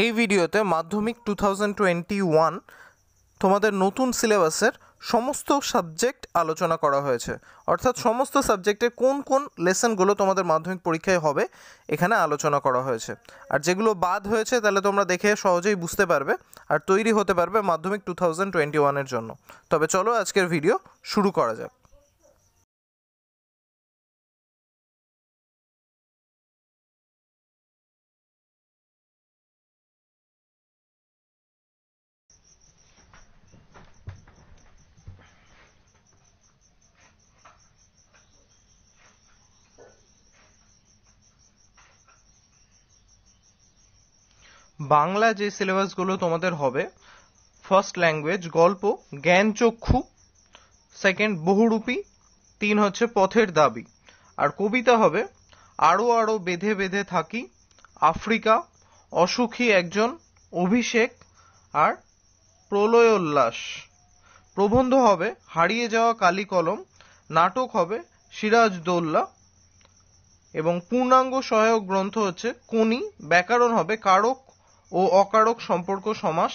এই ভিডিওতে মাধ্যমিক টু তোমাদের নতুন সিলেবাসের সমস্ত সাবজেক্ট আলোচনা করা হয়েছে অর্থাৎ সমস্ত সাবজেক্টের কোন কোন লেসনগুলো তোমাদের মাধ্যমিক পরীক্ষায় হবে এখানে আলোচনা করা হয়েছে আর যেগুলো বাদ হয়েছে তাহলে তোমরা দেখে সহজেই বুঝতে পারবে আর তৈরি হতে পারবে মাধ্যমিক টু থাউজেন্ড জন্য তবে চলো আজকের ভিডিও শুরু করা যাক বাংলা যে সিলেবাসগুলো তোমাদের হবে ফার্স্ট ল্যাঙ্গুয়েজ গল্প জ্ঞানচক্ষু সেকেন্ড বহুরূপী তিন হচ্ছে পথের দাবি আর কবিতা হবে আরও আরও বেঁধে বেঁধে থাকি আফ্রিকা অসুখী একজন অভিষেক আর প্রলয়োল্লাস প্রবন্ধ হবে হারিয়ে যাওয়া কালী কলম নাটক হবে সিরাজ দোল্লা এবং পূর্ণাঙ্গ সহায়ক গ্রন্থ হচ্ছে কোনি ব্যাকরণ হবে কারক ও অকারক সম্পর্ক সমাস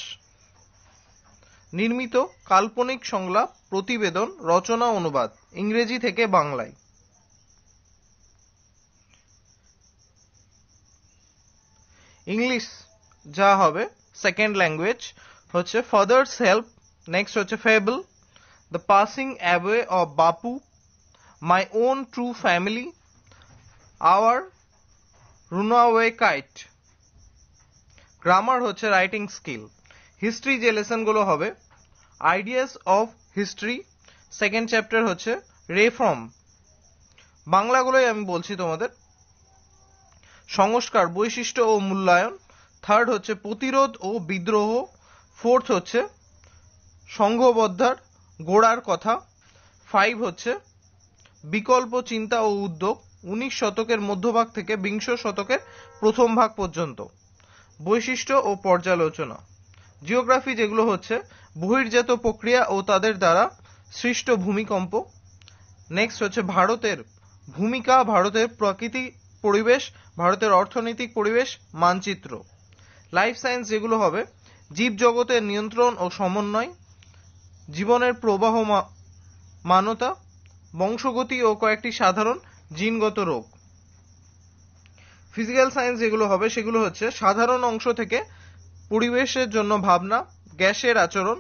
নির্মিত কাল্পনিক সংলাপ প্রতিবেদন রচনা অনুবাদ ইংরেজি থেকে বাংলায় ইংলিশ যা হবে সেকেন্ড ল্যাঙ্গুয়েজ হচ্ছে ফাদার্স হেল্প নেক্সট হচ্ছে fable the passing away of Bapu my own true family our runaway kite grammar হচ্ছে রাইটিং স্কিল হিস্ট্রি যে লেসনগুলো হবে ideas of history second chapter হচ্ছে রেফর্ম বাংলাগুলোই আমি বলছি তোমাদের সংস্কার বৈশিষ্ট্য ও মূল্যায়ন থার্ড হচ্ছে প্রতিরোধ ও বিদ্রোহ ফোর্থ হচ্ছে সংঘবদ্ধার গোড়ার কথা ফাইভ হচ্ছে বিকল্প চিন্তা ও উদ্যোগ উনিশ শতকের মধ্যভাগ থেকে বিংশ শতকের প্রথম ভাগ পর্যন্ত বৈশিষ্ট্য ও পর্যালোচনা জিওগ্রাফি যেগুলো হচ্ছে বহির্জাত প্রক্রিয়া ও তাদের দ্বারা সৃষ্ট ভূমিকম্প নেক্সট হচ্ছে ভারতের ভূমিকা ভারতের প্রকৃতি পরিবেশ ভারতের অর্থনৈতিক পরিবেশ মানচিত্র লাইফ সায়েন্স যেগুলো হবে জীবজগতের নিয়ন্ত্রণ ও সমন্বয় জীবনের প্রবাহ মানতা বংশগতি ও কয়েকটি সাধারণ জিনগত রোগ ফিজিক্যাল সায়েন্স যেগুলো হবে সেগুলো হচ্ছে সাধারণ অংশ থেকে পরিবেশের জন্য ভাবনা গ্যাসের আচরণ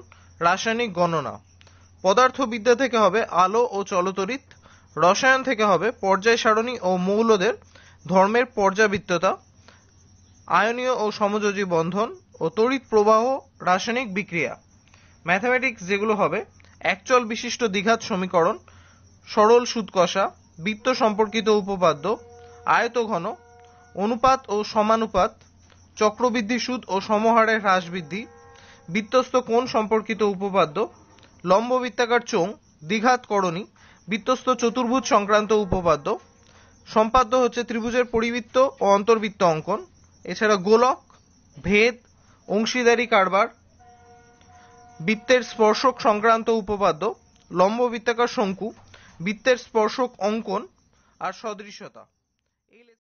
রাসায়নিক গণনা পদার্থবিদ্যা থেকে হবে আলো ও চলতরিত রসায়ন থেকে হবে পর্যায় সারণী ও মৌলদের ধর্মের পর্যাবৃত্ততা আয়নীয় ও সমযোজী বন্ধন ও তড়িৎ প্রবাহ রাসায়নিক বিক্রিয়া ম্যাথামেটিক্স যেগুলো হবে একচল বিশিষ্ট দ্বিঘাত সমীকরণ সরল সুদকষা বৃত্ত সম্পর্কিত উপপাদ্য আয়তঘন অনুপাত ও সমানুপাত চক্রবৃদ্ধি সুদ ও সমহারে হ্রাস বৃদ্ধি বিত্তস্ত কোণ সম্পর্কিত উপপাদ্য লম্ব বৃত্তাকার চোং দ্বিঘাত করণী বিত্তস্ত চতুর্ভুজ সংক্রান্ত উপপাদ্য সম্পাদ্য হচ্ছে ত্রিভুজের পরিবৃত্ত ও অন্তর্বৃত্ত অঙ্কন এছাড়া গোলক ভেদ অংশীদারি কারবার বৃত্তের স্পর্শক সংক্রান্ত উপপাদ্য লম্ব বৃত্তাকার শঙ্কু বৃত্তের স্পর্শক অঙ্কন আর সদৃশ্যতা